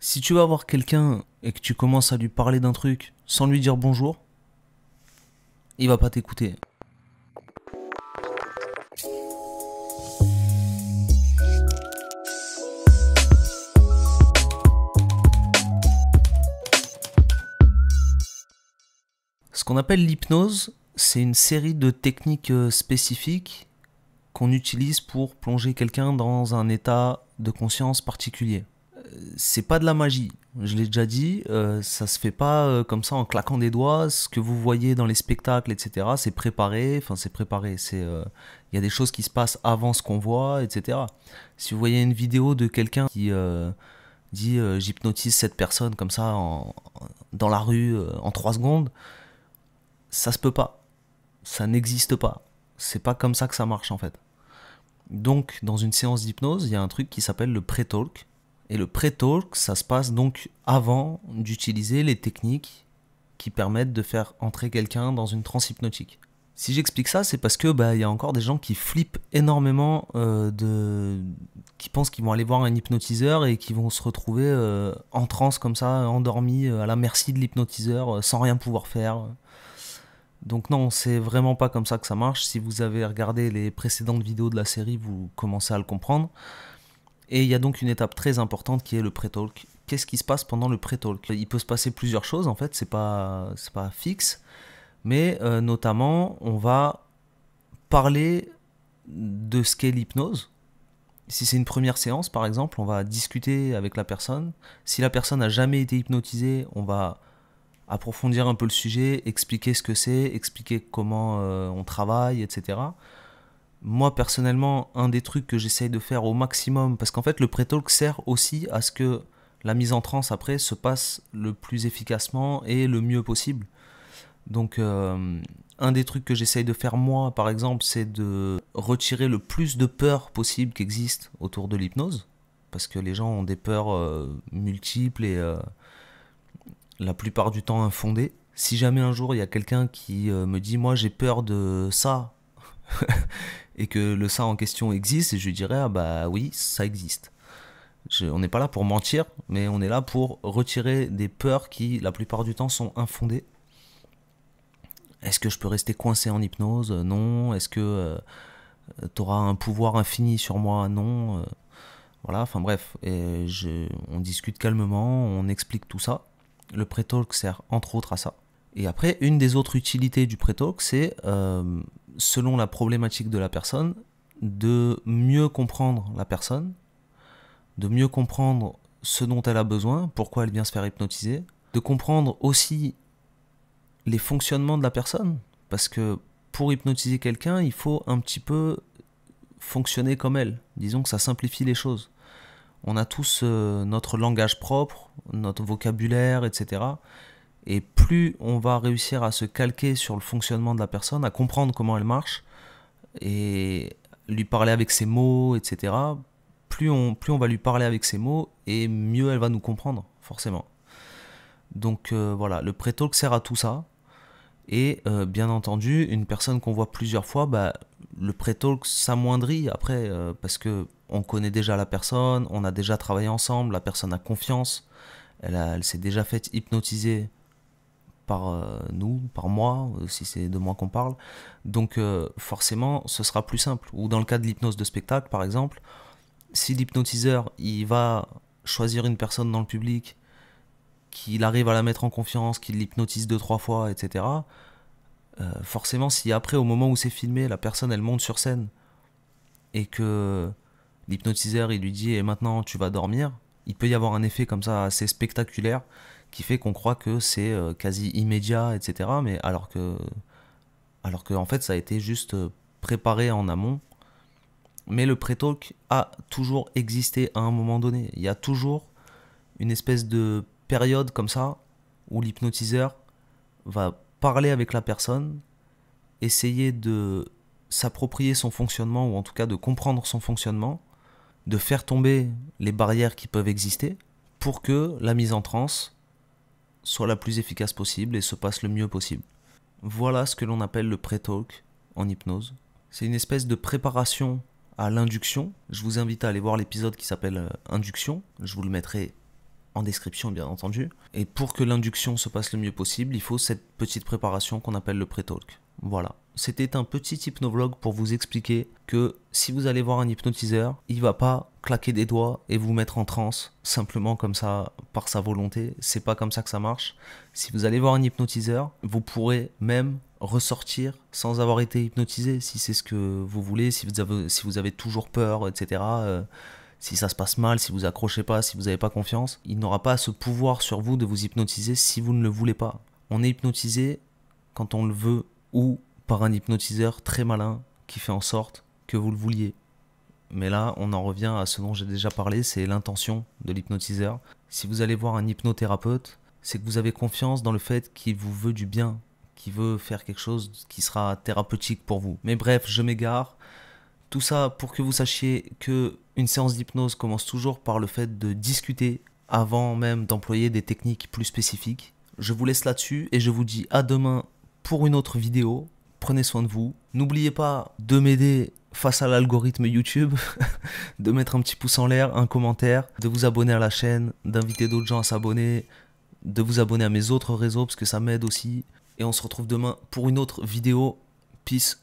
Si tu vas voir quelqu'un et que tu commences à lui parler d'un truc sans lui dire bonjour, il va pas t'écouter. Ce qu'on appelle l'hypnose, c'est une série de techniques euh, spécifiques qu'on utilise pour plonger quelqu'un dans un état de conscience particulier c'est pas de la magie. Je l'ai déjà dit, euh, ça se fait pas euh, comme ça en claquant des doigts. Ce que vous voyez dans les spectacles, etc., c'est préparé. Enfin, c'est préparé. C'est, euh, il y a des choses qui se passent avant ce qu'on voit, etc. Si vous voyez une vidéo de quelqu'un qui dit j'hypnotise cette personne comme ça dans la rue en 3 secondes, ça se peut pas. Ça n'existe pas. C'est pas comme ça que ça marche en fait. Donc, dans une séance d'hypnose, il y a un truc qui s'appelle le pré-talk et le pré-talk, ça se passe donc avant d'utiliser les techniques qui permettent de faire entrer quelqu'un dans une transe hypnotique. Si j'explique ça, c'est parce que bah, il y a encore des gens qui flippent énormément euh, de, qui pensent qu'ils vont aller voir un hypnotiseur et qui vont se retrouver euh, en transe comme ça, endormis euh, à la merci de l'hypnotiseur, sans rien pouvoir faire. Donc non, c'est vraiment pas comme ça que ça marche. Si vous avez regardé les précédentes vidéos de la série, vous commencez à le comprendre. Et il y a donc une étape très importante qui est le pré-talk. Qu'est-ce qui se passe pendant le pré-talk Il peut se passer plusieurs choses en fait, c'est pas, pas fixe, mais euh, notamment on va parler de ce qu'est l'hypnose. Si c'est une première séance par exemple, on va discuter avec la personne. Si la personne n'a jamais été hypnotisée, on va approfondir un peu le sujet, expliquer ce que c'est, expliquer comment euh, on travaille, etc moi personnellement, un des trucs que j'essaye de faire au maximum, parce qu'en fait le pré-talk sert aussi à ce que la mise en transe après se passe le plus efficacement et le mieux possible. Donc euh, un des trucs que j'essaye de faire moi par exemple, c'est de retirer le plus de peur possible qui existe autour de l'hypnose, parce que les gens ont des peurs euh, multiples et euh, la plupart du temps infondées. Si jamais un jour il y a quelqu'un qui me dit moi j'ai peur de ça et que le ça en question existe, je lui dirais, ah bah oui, ça existe. on n'est pas là pour mentir, mais on est là pour retirer des peurs qui, la plupart du temps, sont infondées. Est-ce que je peux rester coincé en hypnose Non. Est-ce que euh, tu auras un pouvoir infini sur moi Non. Euh, voilà, enfin bref. on discute calmement, on explique tout ça. Le pré-talk sert entre autres à ça. Et après, une des autres utilités du pré-talk, c'est euh, selon la problématique de la personne, de mieux comprendre la personne, de mieux comprendre ce dont elle a besoin, pourquoi elle vient se faire hypnotiser, de comprendre aussi les fonctionnements de la personne, parce que pour hypnotiser quelqu'un, il faut un petit peu fonctionner comme elle. Disons que ça simplifie les choses. On a tous euh, notre langage propre, notre vocabulaire, etc. Et plus on va réussir à se calquer sur le fonctionnement de la personne, à comprendre comment elle marche, et lui parler avec ses mots, etc., plus on, plus on va lui parler avec ses mots, et mieux elle va nous comprendre, forcément. Donc euh, voilà, le pré-talk sert à tout ça. Et euh, bien entendu, une personne qu'on voit plusieurs fois, bah, le pré-talk s'amoindrit après, euh, parce que on connaît déjà la personne, on a déjà travaillé ensemble, la personne a confiance, elle, elle s'est déjà faite hypnotiser par euh, nous, par moi, euh, si c'est de moi qu'on parle. Donc euh, forcément, ce sera plus simple. Ou dans le cas de l'hypnose de spectacle, par exemple, si l'hypnotiseur, il va choisir une personne dans le public, qu'il arrive à la mettre en confiance, qu'il l'hypnotise deux, trois fois, etc., forcément, si après, au moment où c'est filmé, la personne, elle monte sur scène, et que l'hypnotiseur, il lui dit, et eh, maintenant, tu vas dormir, il peut y avoir un effet comme ça assez spectaculaire qui fait qu'on croit que c'est euh, quasi immédiat, etc. Mais alors que, alors que en fait, ça a été juste euh, préparé en amont. Mais le pré-talk a toujours existé à un moment donné. Il y a toujours une espèce de période comme ça où l'hypnotiseur va parler avec la personne, essayer de s'approprier son fonctionnement ou en tout cas de comprendre son fonctionnement de faire tomber les barrières qui peuvent exister pour que la mise en transe soit la plus efficace possible et se passe le mieux possible. Voilà ce que l'on appelle le pré-talk en hypnose. C'est une espèce de préparation à l'induction. Je vous invite à aller voir l'épisode qui s'appelle euh, Induction. Je vous le mettrai en description, bien entendu. Et pour que l'induction se passe le mieux possible, il faut cette petite préparation qu'on appelle le pré-talk. Voilà c'était un petit hypnovlog pour vous expliquer que si vous allez voir un hypnotiseur, il va pas claquer des doigts et vous mettre en transe simplement comme ça par sa volonté, c'est pas comme ça que ça marche. Si vous allez voir un hypnotiseur, vous pourrez même ressortir sans avoir été hypnotisé si c'est ce que vous voulez, si vous avez, toujours peur, etc. Euh, si ça se passe mal, si vous accrochez pas, si vous n'avez pas confiance, il n'aura pas ce pouvoir sur vous de vous hypnotiser si vous ne le voulez pas. On est hypnotisé quand on le veut ou par un hypnotiseur très malin qui fait en sorte que vous le vouliez. Mais là, on en revient à ce dont j'ai déjà parlé, c'est l'intention de l'hypnotiseur. Si vous allez voir un hypnothérapeute, c'est que vous avez confiance dans le fait qu'il vous veut du bien, qu'il veut faire quelque chose qui sera thérapeutique pour vous. Mais bref, je m'égare. Tout ça pour que vous sachiez que une séance d'hypnose commence toujours par le fait de discuter avant même d'employer des techniques plus spécifiques. Je vous laisse là-dessus et je vous dis à demain pour une autre vidéo prenez soin de vous. N'oubliez pas de m'aider face à l'algorithme YouTube, de mettre un petit pouce en l'air, un commentaire, de vous abonner à la chaîne, d'inviter d'autres gens à s'abonner, de vous abonner à mes autres réseaux parce que ça m'aide aussi. Et on se retrouve demain pour une autre vidéo. Peace.